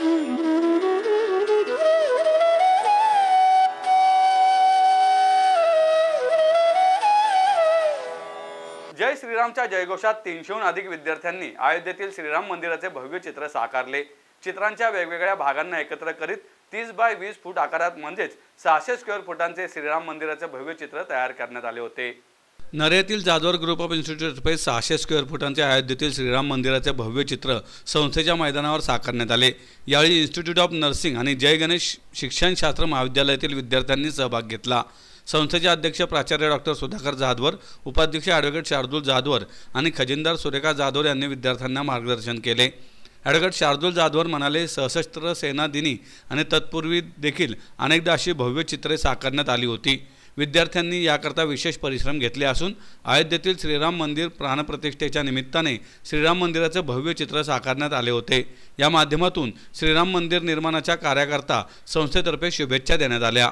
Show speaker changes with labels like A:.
A: जय श्रीरामच्या जयघोषात तीनशेहून अधिक विद्यार्थ्यांनी अयोध्येतील श्रीराम मंदिराचे भव्य चित्र साकारले चित्रांच्या वेगवेगळ्या भागांना एकत्र करीत तीस बाय वीस फूट आकारात म्हणजेच सहाशे स्क्वेअर फुटांचे श्रीराम मंदिराचे भव्य चित्र तयार करण्यात आले होते नरेतील जाधवर ग्रुप ऑफ इन्स्टिट्यूटतर्फे सहाशे स्क्वेअर फुटांच्या अयोध्येतील श्रीराम मंदिराचे भव्य चित्र संस्थेच्या मैदानावर साकारण्यात आले यावेळी इन्स्टिट्यूट ऑफ नर्सिंग आणि जय गणेश शिक्षणशास्त्र महाविद्यालयातील विद्यार्थ्यांनी सहभाग घेतला संस्थेचे अध्यक्ष प्राचार्य डॉक्टर सुधाकर जाधवर उपाध्यक्ष ॲडव्होकेट शार्दूल जाधवर आणि खजिनदार सुरेखा जाधवर यांनी विद्यार्थ्यांना मार्गदर्शन केले ॲडव्होकेट शार्दूल जाधवर म्हणाले सशस्त्र सेना दिनी आणि तत्पूर्वी देखील अनेकदा अशी भव्य चित्रे साकारण्यात आली होती विद्यार्थ्यांनी याकरता विशेष परिश्रम घेतले असून अयोध्येतील श्रीराम मंदिर प्राणप्रतिष्ठेच्या निमित्ताने श्रीराम मंदिराचं भव्य चित्र साकारण्यात आले होते या माध्यमातून श्रीराम मंदिर निर्माणाच्या कार्याकरता संस्थेतर्फे शुभेच्छा देण्यात आल्या